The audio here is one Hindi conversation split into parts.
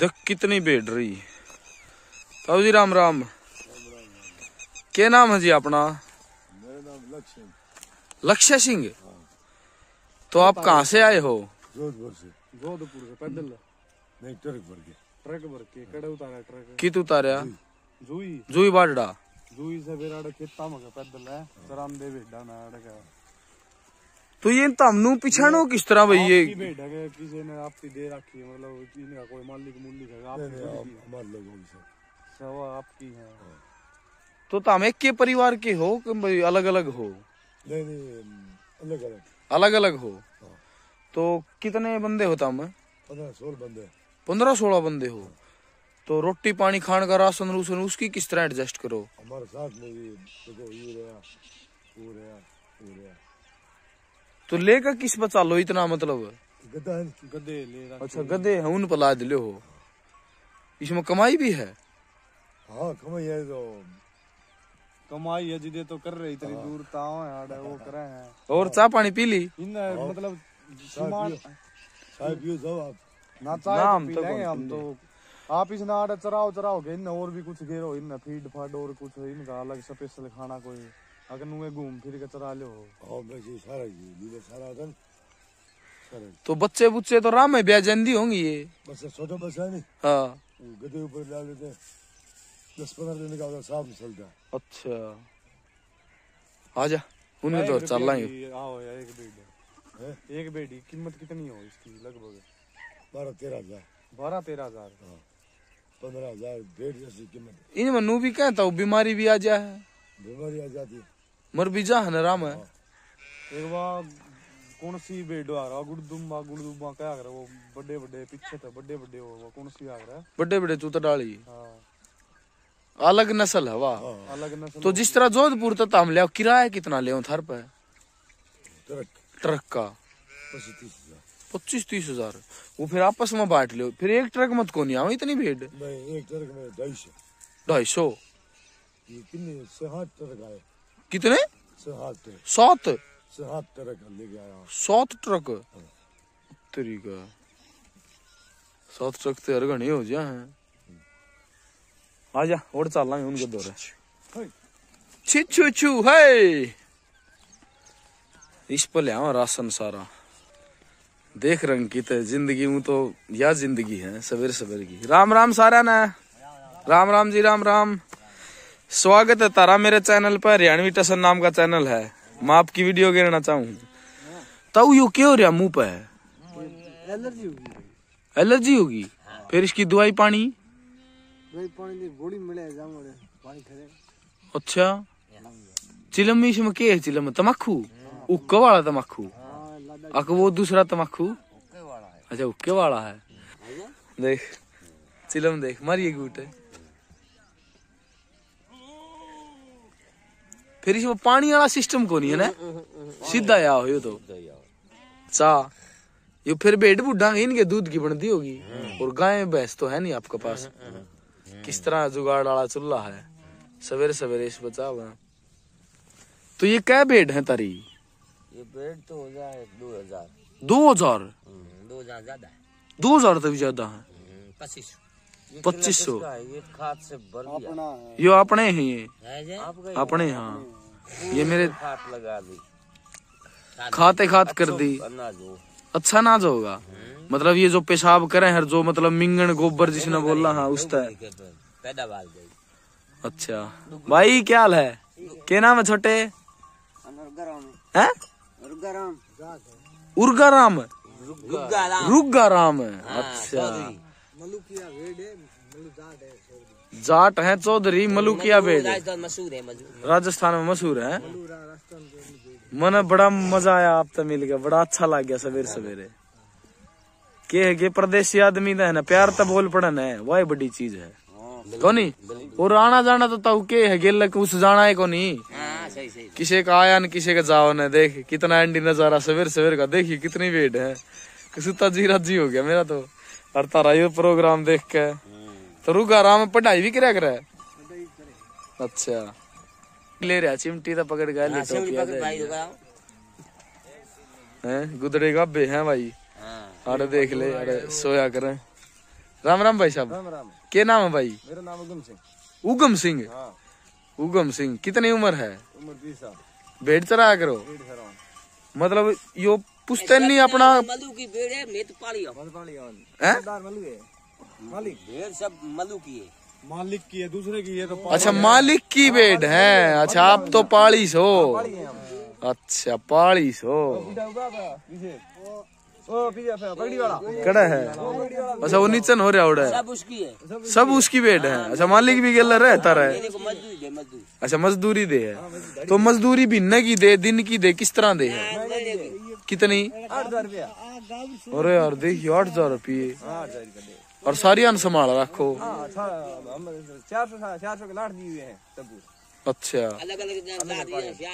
देख कितनी बेड रही तब जी राम राम के नाम है जी अपना लक्ष्य सिंह हाँ। तो आप कहा से आए हो जोधपुर से जोधपुर से पैदल नहीं ट्रक भर के ट्रक भर के कड़े उतारा ट्रक कित उतारा बाड़ा से में पैदल है तो ये तमनू पिछड़ो किस तरह भाई ये मतलब अच्छा, हाँ। तो तम तो एक परिवार के हो भाई अलग अलग हो अलग अलग अलग हो हाँ। तो कितने बंदे हो तम पंद्रह सोलह बंदे पंद्रह सोलह बंदे हो तो रोटी पानी खान का राशन रूसन उसकी किस तरह एडजस्ट करो हमारे साथ में ये देखो ये रहा वो रहा वो रहा तो लेगा किस बचा लो इतना मतलब गदे अच्छा गदे है उन पर लाद ले हो इसमें कमाई भी है हाँ कमाई है तो कमाई है जिदे तो कर रहे इतनी हाँ। दूर ताओ है आड़े वो हाँ। कर रहे हैं और चाय पानी पी ली मतलब चाय पियो जाओ आप ना चाय तो नाम तो हम तो आप इस नाड़ चराओ चराओ के इन और भी कुछ गेरो इन फीड फाड और कुछ इनका अलग स्पेशल खाना कोई अगर नुए घूम फिर के चरा लो और बस ये सारा ये नीले सारा दिन तो बच्चे बुच्चे तो राम है बेजंदी होंगी ये बस छोटा बस है नहीं हाँ गधे ऊपर ला लेते दस पंद्रह दिन का साफ निकलता अच्छा आ आजा उन्हें तो चल लाएंगे आओ यार एक बेडी एक बेडी कीमत कितनी हो इसकी लगभग बारह तेरह हजार बारह तेरह हजार हाँ। पंद्रह हजार डेढ़ जैसी कीमत इन मनु भी कहता तो हूँ बीमारी भी आ जाए बीमारी आ जाती है मर मरबीजा हनरा है एक बार कौन सी बेडो आ रहा गुड़दुम्बा गुड़दुम्बा क्या आ रहा वो बड़े बड़े पीछे थे तो बड़े बड़े हो वो कौन सी आ रहा बड़े बड़े चूतर डाली हाँ। अलग नस्ल है वाह हाँ। अलग नस्ल तो जिस तरह जोधपुर तक तो हम ले किराया कितना ले थर पे ट्रक का पच्चीस तीस हजार वो फिर आपस में बांट लो फिर एक ट्रक मत को नहीं आओ इतनी भीड़ नहीं एक ट्रक में ढाई सौ ढाई सौ ये कितने ट्रक आए कितने सात सात ट्रक सात ट्रक तरीका सात ट्रक तो हर घने हो जा है आ जा और चल लांगे उनके दौरे छिछू छू है इस पर लिया राशन सारा देख रंग की तो जिंदगी में तो यह जिंदगी है सवेर सवेर की राम राम सारा ना राम राम जी राम राम स्वागत है तारा मेरे चैनल पर हरियाणवी टसन नाम का चैनल है मैं आपकी वीडियो गिरना चाहूँ तऊ तो यू क्यों रहा मुंह पे एलर्जी होगी एलर्जी होगी फिर इसकी दवाई पानी अच्छा चिलम इसमें के है चिलम तमाखू उक्के वाला तमाखू अक हाँ, वो दूसरा तमाखू अच्छा उक्के वाला है देख चिलम देख मारिए गूटे फिर इसमें पानी वाला सिस्टम को नहीं है ना हम्म, हम्म, हम्म, सीधा या हो तो चा ये फिर भेड़ बुढ़ा इनके दूध की बनती होगी और गाय भैंस तो है नहीं आपके पास किस तरह जुगाड़ वाला चूल्हा है सवेरे सवेरे इस बचा हुआ तो ये क्या बेड है तारी ये बेड तो हो जाए दो हजार दो हजार दो हजार ज्यादा है दो हजार तक ज्यादा है पच्चीस पच्चीस सौ ये अपने है अपने हाँ ये मेरे खाते खात अच्छा कर दी अच्छा नाज होगा हम्म। मतलब ये जो पेशाब करे हर जो मतलब मिंगन गोबर जिसने बोलना हाँ उस तरह अच्छा भाई क्या हाल है क्या नाम है छोटे उर्गा राम रुग्गा राम अच्छा जाट है चौधरी तो मलुकिया बेड राजस्थान में मशहूर है मन बड़ा मजा आया आप तो मिल गया बड़ा अच्छा लग गया सवेरे सवेरे के है के प्रदेशी आदमी है ना प्यार तो बोल पड़न है वह बड़ी चीज है कोनी और आना जाना तो तब के है गेल कुछ जाना है कोनी हाँ, किसी का आया न किसी का जाओ न देख कितना एंडी नजारा सवेर सवेर का देखिए कितनी वेट है सुता तो जी राजी हो गया मेरा तो और तारा प्रोग्राम देख के तो रुक रुकाराम पढ़ाई भी करा करे अच्छा ले रहा चिमटी तो पकड़ गया हैं गुदड़े का बे हैं भाई अरे हाँ। देख ले अरे सोया कर राम राम भाई साहब के नाम है भाई मेरा नाम उगम सिंह उगम सिंह हाँ। उगम सिंह कितनी उम्र है उम्र साल भेड़ चराया करो मतलब यो पुस्तैनी अपना मलू की भेड़ है मेत पाली है मालिक भेड़ सब मलू की है मालिक की है दूसरे की है तो अच्छा मालिक की भेड़ हाँ, है अच्छा आप तो पाड़ीस हो हाँ, अच्छा पाड़ीस तो हो कड़ा है अच्छा वो नीचन हो रहा उड़ा है सब उसकी बेड है अच्छा मालिक भी गेला रहता रहे अच्छा मजदूरी दे है तो मजदूरी भी न की दे दिन की दे किस तरह दे है कितनी और यार देखियो आठ हजार रुपये हाँ, और सारी अन संभाल रखो हाँ, चार सौ चार सौ लाट हुए अच्छा अलग अलग का कोई का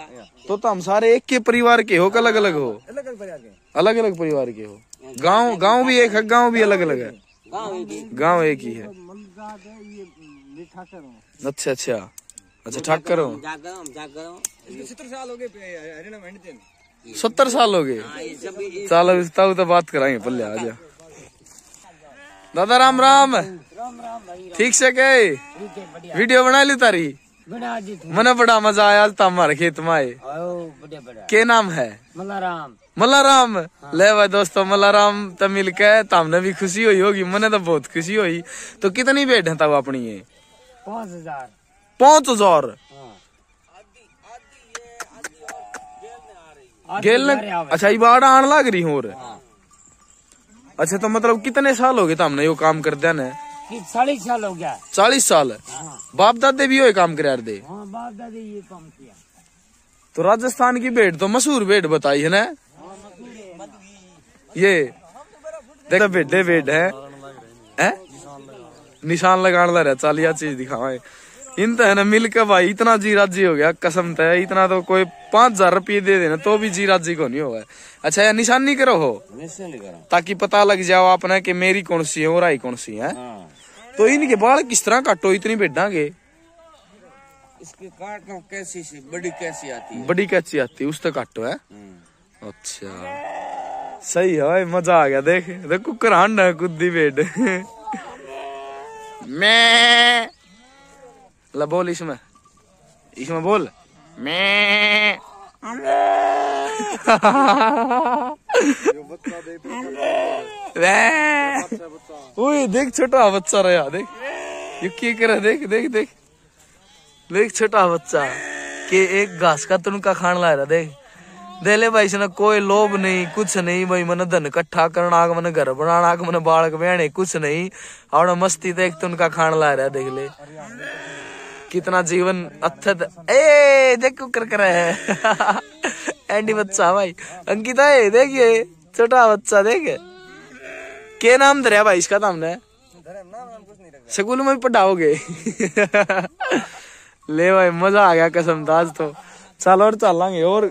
हाँ। तो, तो हम सारे एक के परिवार के हो कि अलग अलग हो अलग अलग परिवार के अलग अलग परिवार के हो हाँ, गांव गांव भी एक है गांव भी अलग अलग है गांव एक ही है हम्म, अच्छा अच्छा अच्छा ठाकर हो सत्तर साल हो गए चलो तो बात कराएंगे पल्ले आ जा दादा राम राम राम राम भाई ठीक से गए वीडियो बना ली तारी मने बड़ा मजा आया था हमारे खेत माए के नाम है मल्लाराम मल्लाराम हाँ। ले भाई दोस्तों मल्लाराम तो मिल के हमने भी खुशी हुई होगी मने तो बहुत खुशी हुई तो कितनी भेंट है तब अपनी ये पांच हजार पांच हजार हाँ। गेल ने अच्छा ये बाढ़ आने लग रही हूँ हाँ। अच्छा तो मतलब कितने साल हो गए था तो हमने यो काम कर दिया ने चालीस साल हो गया चालीस साल हाँ। बाप दादे भी ये काम कर दे हाँ, बाप दादे ये काम किया तो राजस्थान की बेट तो मशहूर बेट बताई है न हाँ, ये देख भेडे भेड़ है निशान लगाने लगा चालिया चीज दिखावा इन तो है तहने मिलकर भाई इतना जी राजी हो गया कसम तो है इतना तो कोई पांच हजार रुपये दे देना तो भी जी राजी को नहीं होगा अच्छा यार निशानी करो हो ताकि पता लग जाओ आपने कि मेरी कौन सी है और आई कौन सी है हाँ। तो इनके बाल किस तरह काटो इतनी बेडांगे गे बड़ी कैसी आती है बड़ी कैसी आती है उस तक तो काटो है हम्म। अच्छा सही है मजा आ गया देख देखो कुकर हांडा कुद्दी बेड मैं बोल इसमें इसमें बोल मैं ओए देख छोटा बच्चा रहा देख ये कर देख देख देख देख छोटा बच्चा के एक घास का तुनका खान ला रहा देख देले भाई इसने कोई लोभ नहीं कुछ नहीं भाई मन धन इकट्ठा करना आग घर बनाना आग बालक बहने कुछ नहीं और मस्ती देख तुनका खान ला रहा देख ले कितना जीवन अथत ए देख कर कर है एंडी बच्चा भाई अंकिता है देखिए छोटा बच्चा देख के नाम धरा भाई इसका नाम ने स्कूल में भी पढ़ाओगे ले भाई मजा आ गया कसम दाज तो चल और चल लागे और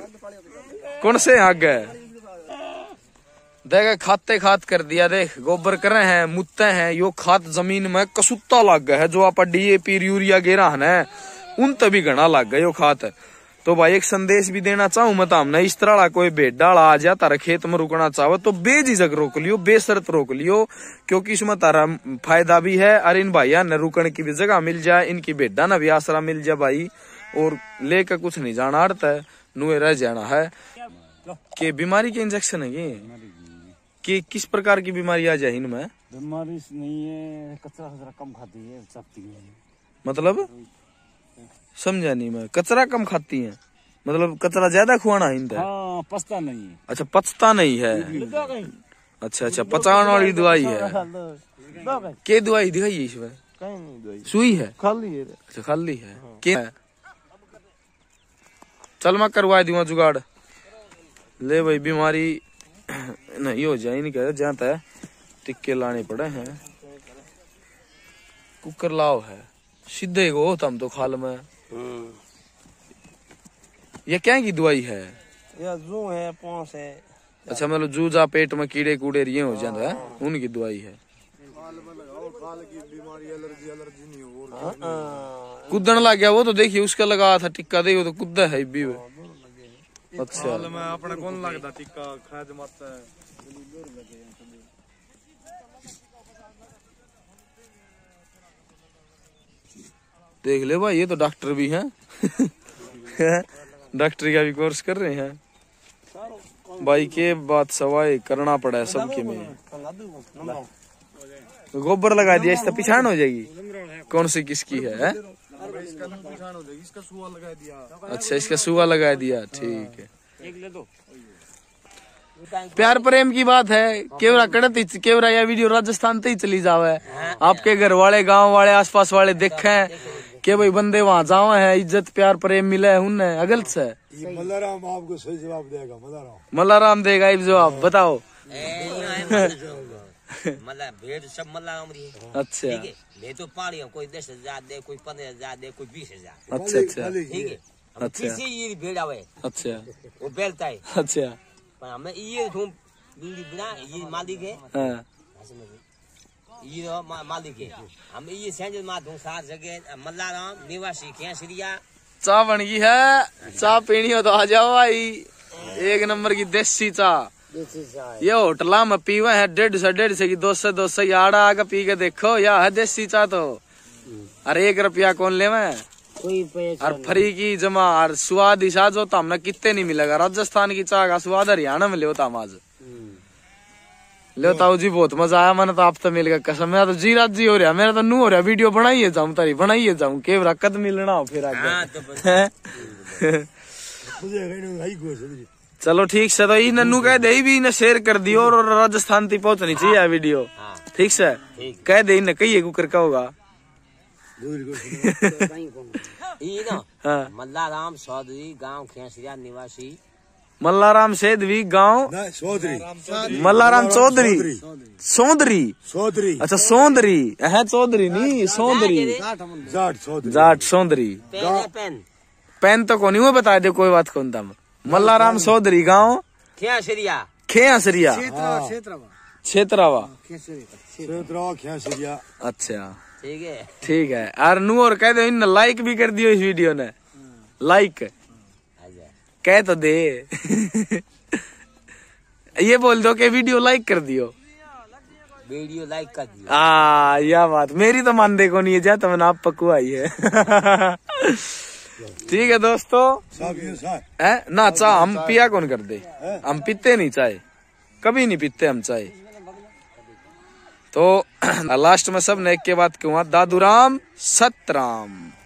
कौन से आगे है देख खाते खात कर दिया देख गोबर करे हैं मुत्ते हैं यो खाद जमीन में कसुत्ता लग गया है जो आप डीएपी यूरिया गेरा है उन तभी घना लग गया यो खाद तो भाई एक संदेश भी देना चाहू मैं हमने इस तरह कोई बेडा आ जा तारा खेत में रुकना चाहो तो बेझिझक रोक लियो बेसरत रोक लियो क्योंकि इसमें तारा फायदा भी है और इन भाइया ने रुकने की भी जगह मिल जाए इनकी बेडा ना भी आसरा मिल जाए भाई और लेकर कुछ नहीं जाना अड़ता है नुए रह जाना है के बीमारी के इंजेक्शन है ये कि किस प्रकार की बीमारी आ जाए इनमें बीमारी नहीं है कचरा कचरा कम खाती है चाहती है मतलब समझा नहीं मैं कचरा कम खाती है मतलब कचरा ज्यादा खुआना इन हाँ, पचता नहीं है अच्छा पछता नहीं है अच्छा अच्छा पचान वाली दवाई है के दवाई दिखाइए इसमें सुई है खाली है अच्छा खाली है हाँ। के चल मैं करवा दूंगा जुगाड़ ले भाई बीमारी नहीं हो जाए नहीं कहता जहाँ तय टिक्के लाने पड़े हैं कुकर लाओ है सीधे गो तम तो खाल में ये क्या की दवाई है या जू है पांच है अच्छा मतलब जू जा पेट में कीड़े कूड़े रिये हो जाता है हाँ। उनकी दवाई है हाँ, हाँ। कुदन लग गया वो तो देखिए उसका लगा था टिक्का दे वो तो कुदा है अच्छा में अपने कौन लगता टिक्का खाद मत है देख ले भाई ये तो डॉक्टर भी हैं डॉक्टरी का भी कोर्स कर रहे हैं भाई के बात सवाई करना पड़ा है सबके में गोबर लगा दिया इसका पहचान हो जाएगी कौन सी किसकी है तो अच्छा इसका सुहा लगा दिया ठीक है प्यार प्रेम की बात है केवरा कड़त केवरा यह वीडियो राजस्थान ते ही चली जावे आपके घर वाले गाँव वाले आसपास वाले देखे के भाई बंदे वहाँ जावे है इज्जत प्यार प्रेम मिले उन्हें अगल से मल्लाराम आपको सही जवाब देगा मल्लाराम मल्लाराम देगा जवाब बताओ मतलब भेड़ सब मल्ला अच्छा ठीक है तो कोई दस हजार दे कोई पंद्रह हजार दे कोई बीस हजार अच्छा अच्छा ठीक है अच्छा किसी भेड़ आवे अच्छा वो बेलता है अच्छा પણ हाँ, हाँ। बन गई है चा पीनी हो तो आ जाओ भाई एक नंबर की देसी चा ये होटला में पीवे है डेढ़ सौ डेढ़ सौ की दो सौ दो सौ आड़ा आके पी के देखो या है देसी चा तो अरे हम्म। एक रुपया कौन लेवे और फरी की जमा और स्वाद इशाज होता हमने कितने नहीं मिलेगा राजस्थान की चाह का स्वाद हरियाणा में लेता हम आज हम्म। ले जी बहुत मजा आया मैंने तो आप तो मिल गया कसम मेरा तो जी रात जी हो रहा मेरा तो नू हो रहा वीडियो बनाइए जाऊं तारी बनाइए जाऊं के रकत मिलना हो फिर आगे हाँ, तो चलो ठीक से तो इन नू कह दे भी इन्हें शेयर कर दियो और हाँ। राजस्थान तक पहुंचनी चाहिए हाँ। वीडियो ठीक से कह दे इन्हें कहिए कुकर का होगा मल्लाराम चौधरी गांव खेसरिया निवासी मल्लाराम सेदवी गांव चौधरी मल्लाराम चौधरी सौंदरी चौधरी अच्छा सौंदरी है चौधरी नी सौंदरी जाट सौंदरी पेन तो कौन वो बता दे कोई बात कौन तम मल्लाराम चौधरी गाँव खेसरिया खेसरिया हाँ। क्षेत्रवा क्षेत्रावा अच्छा ठीक है ठीक है और नू और कह दो इन लाइक भी कर दियो इस वीडियो ने लाइक कह तो दे ये बोल दो कि वीडियो लाइक कर दियो वीडियो लाइक कर दियो आ या बात मेरी तो मान देखो नहीं है जा तुम तो आप पकू आई है ठीक है दोस्तों है ना चाह हम पिया कौन कर दे हम पीते नहीं चाय कभी नहीं पीते हम चाय तो लास्ट में सब ने एक के बाद क्यों दादू राम सतराम